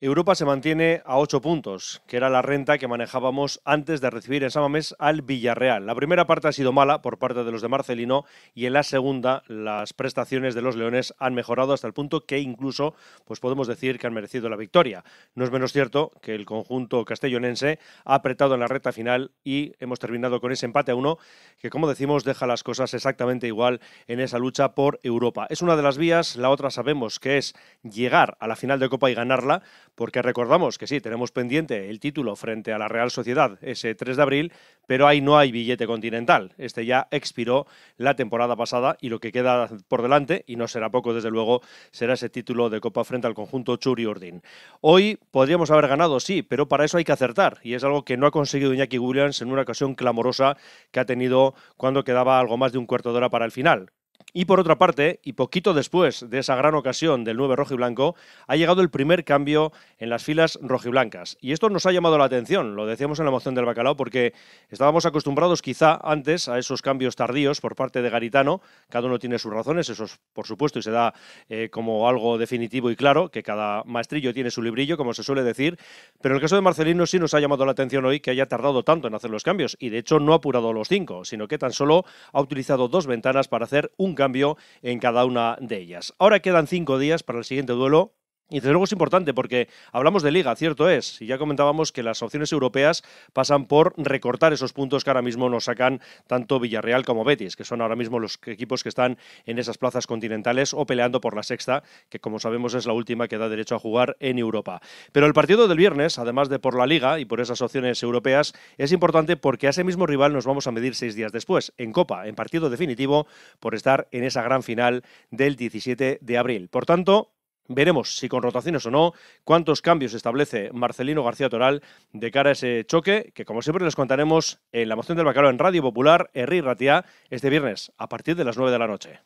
Europa se mantiene a ocho puntos, que era la renta que manejábamos antes de recibir en Samamés al Villarreal. La primera parte ha sido mala por parte de los de Marcelino y en la segunda las prestaciones de los Leones han mejorado hasta el punto que incluso pues podemos decir que han merecido la victoria. No es menos cierto que el conjunto castellonense ha apretado en la recta final y hemos terminado con ese empate a uno que como decimos deja las cosas exactamente igual en esa lucha por Europa. Es una de las vías, la otra sabemos que es llegar a la final de Copa y ganarla porque recordamos que sí, tenemos pendiente el título frente a la Real Sociedad ese 3 de abril, pero ahí no hay billete continental. Este ya expiró la temporada pasada y lo que queda por delante, y no será poco desde luego, será ese título de Copa frente al conjunto Churi Urdin. Hoy podríamos haber ganado, sí, pero para eso hay que acertar, y es algo que no ha conseguido Iñaki Williams en una ocasión clamorosa que ha tenido cuando quedaba algo más de un cuarto de hora para el final. Y por otra parte, y poquito después de esa gran ocasión del 9 rojo y blanco, ha llegado el primer cambio en las filas rojiblancas. Y esto nos ha llamado la atención, lo decíamos en la moción del bacalao, porque estábamos acostumbrados quizá antes a esos cambios tardíos por parte de Garitano. Cada uno tiene sus razones, eso es, por supuesto, y se da eh, como algo definitivo y claro, que cada maestrillo tiene su librillo, como se suele decir. Pero en el caso de Marcelino sí nos ha llamado la atención hoy que haya tardado tanto en hacer los cambios, y de hecho no ha apurado los cinco, sino que tan solo ha utilizado dos ventanas para hacer un un cambio en cada una de ellas. Ahora quedan cinco días para el siguiente duelo y desde luego es importante porque hablamos de liga, cierto es, y ya comentábamos que las opciones europeas pasan por recortar esos puntos que ahora mismo nos sacan tanto Villarreal como Betis, que son ahora mismo los equipos que están en esas plazas continentales o peleando por la sexta, que como sabemos es la última que da derecho a jugar en Europa. Pero el partido del viernes, además de por la liga y por esas opciones europeas, es importante porque a ese mismo rival nos vamos a medir seis días después, en Copa, en partido definitivo, por estar en esa gran final del 17 de abril. Por tanto, Veremos si con rotaciones o no, cuántos cambios establece Marcelino García Toral de cara a ese choque, que como siempre les contaremos en la moción del bacalao en Radio Popular, Henry Ratia, este viernes a partir de las 9 de la noche.